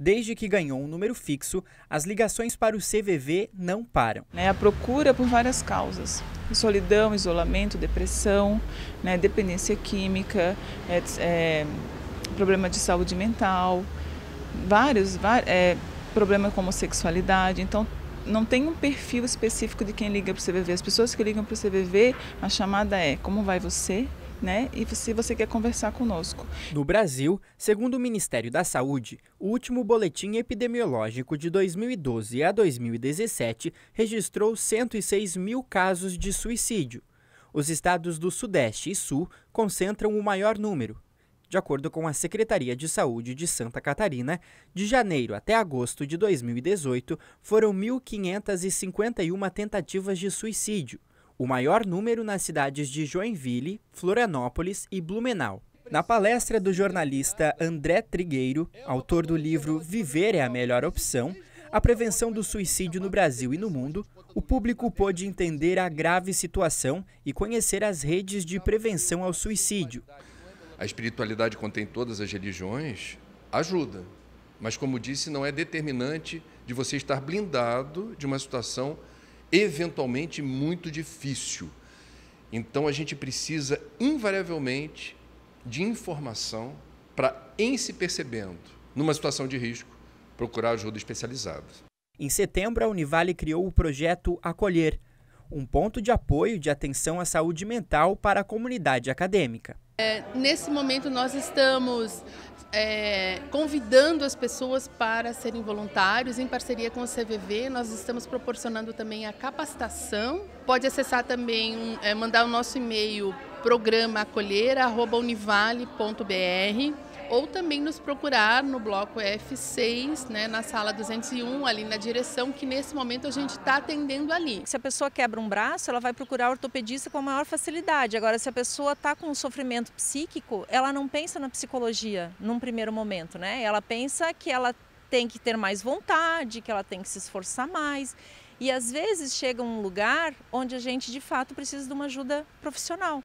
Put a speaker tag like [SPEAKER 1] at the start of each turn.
[SPEAKER 1] Desde que ganhou um número fixo, as
[SPEAKER 2] ligações para o CVV não param. É a procura por várias causas. Solidão, isolamento, depressão, né, dependência química, é, é, problema de saúde mental, vários, é, problema com homossexualidade. Então, não tem um perfil específico de quem liga para o CVV. As pessoas que ligam para o CVV, a chamada é como vai você? né? E se você quer conversar conosco.
[SPEAKER 1] No Brasil, segundo o Ministério da Saúde, o último boletim epidemiológico de 2012 a 2017 registrou 106 mil casos de suicídio. Os estados do Sudeste e Sul concentram o maior número, de acordo com a Secretaria de Saúde de Santa Catarina, de janeiro até agosto de 2018 foram 1.551 tentativas de suicídio, o maior número nas cidades de Joinville, Florianópolis e Blumenau. Na palestra do jornalista André Trigueiro, autor do livro Viver é a Melhor Opção, a prevenção do suicídio no Brasil e no mundo, o público pôde entender a grave situação
[SPEAKER 3] e conhecer as redes de prevenção ao suicídio. A espiritualidade contém todas as religiões, ajuda, mas como disse, não é determinante de você estar blindado de uma situação eventualmente muito difícil. Então a gente precisa invariavelmente de informação para, em se percebendo, numa situação de risco, procurar ajuda especializada.
[SPEAKER 1] Em setembro, a Univale criou o projeto Acolher um ponto de apoio de atenção à saúde mental para a comunidade acadêmica.
[SPEAKER 4] É, nesse momento, nós estamos é, convidando as pessoas para serem voluntários. Em parceria com o CVV, nós estamos proporcionando também a capacitação. Pode acessar também, é, mandar o nosso e-mail programa ou também nos procurar no bloco F6, né, na sala 201, ali na direção, que nesse momento a gente está atendendo ali. Se a pessoa quebra um braço, ela vai procurar ortopedista
[SPEAKER 5] com a maior facilidade. Agora, se a pessoa está com um sofrimento psíquico, ela não pensa na psicologia num primeiro momento, né? Ela pensa que ela tem que ter mais vontade, que ela tem que se esforçar mais. E às vezes chega um lugar onde a gente de fato precisa de uma ajuda profissional.